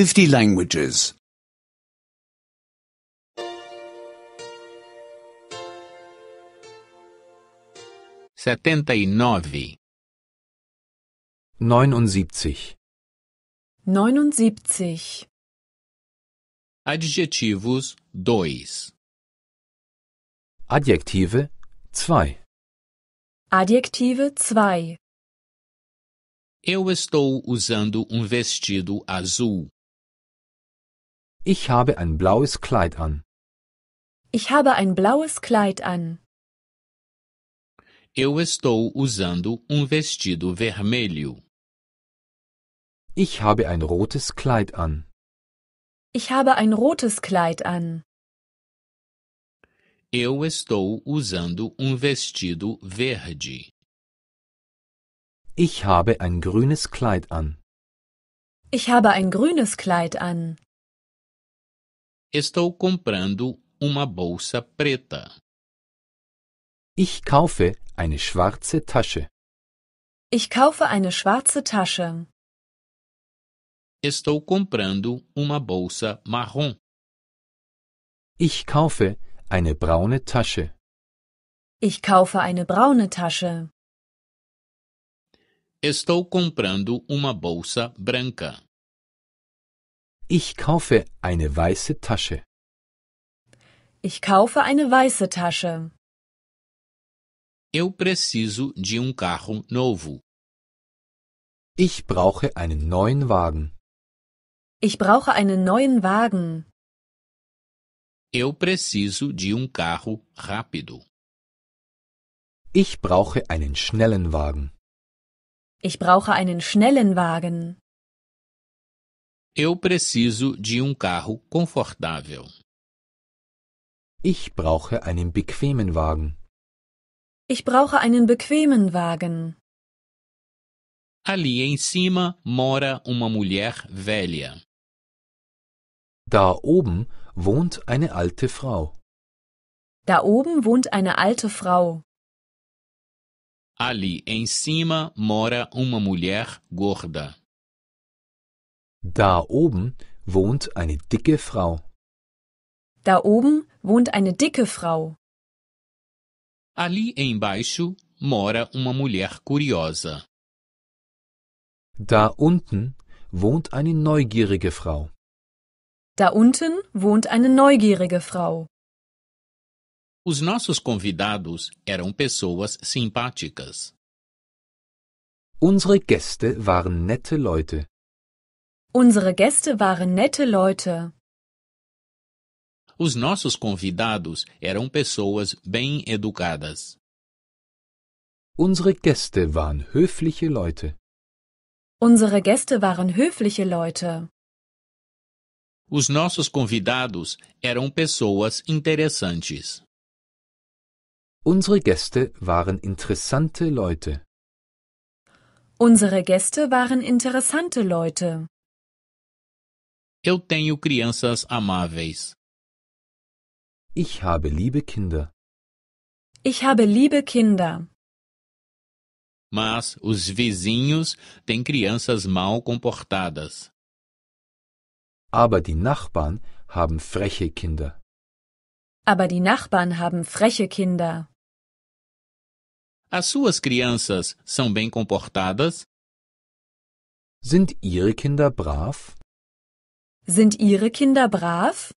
50 languages. 79 79 Adjetivos 2 Adjektive 2 Adjektive 2 Eu estou usando um vestido azul. Ich habe ein blaues Kleid an. Ich habe ein blaues Kleid an. Eu estou usando um vestido vermelho. Ich habe ein rotes Kleid an. Ich habe ein rotes Kleid an. Eu estou usando um vestido verde. Ich habe ein grünes Kleid an. Ich habe ein grünes Kleid an. Estou comprando uma bolsa preta. Ich kaufe eine schwarze Tasche. Ich kaufe eine schwarze Tasche. Estou comprando uma bolsa marrom. Ich kaufe eine braune Tasche. Ich kaufe eine braune Tasche. Estou comprando uma bolsa branca. Ich kaufe eine weiße Tasche. Ich kaufe eine weiße Tasche. Eu preciso de um carro novo. Ich brauche einen neuen Wagen. Ich brauche einen neuen Wagen. Eu preciso de um carro rápido. Ich brauche einen schnellen Wagen. Ich brauche einen schnellen Wagen. Eu preciso de um carro confortável. Ich brauche einen bequemen Wagen. Ich brauche einen bequemen Wagen. Ali em cima mora uma mulher velha. Da oben wohnt eine alte Frau. Da oben wohnt eine alte Frau. Ali em cima mora uma mulher gorda. Da oben wohnt eine dicke Frau. Da oben wohnt eine dicke Frau. Ali embaixo mora uma mulher curiosa. Da unten wohnt eine neugierige Frau. Da unten wohnt eine neugierige Frau. Os nossos convidados eram pessoas simpáticas. Unsere Gäste waren nette Leute. Unsere Gäste waren nette Leute. Os nossos convidados eram pessoas bem educadas. Unsere Gäste waren höfliche Leute. Unsere Gäste waren höfliche Leute. Os nossos convidados eram pessoas interessantes. Unsere Gäste waren interessante Leute. Unsere Gäste waren interessante Leute. Eu tenho crianças amáveis. Ich habe liebe Kinder. Ich habe liebe Kinder. Mas os vizinhos têm crianças mal comportadas. Aber die Nachbarn haben freche Kinder. Aber die Nachbarn haben freche Kinder. As suas crianças são bem comportadas? Sind ihre Kinder brav? Sind Ihre Kinder brav?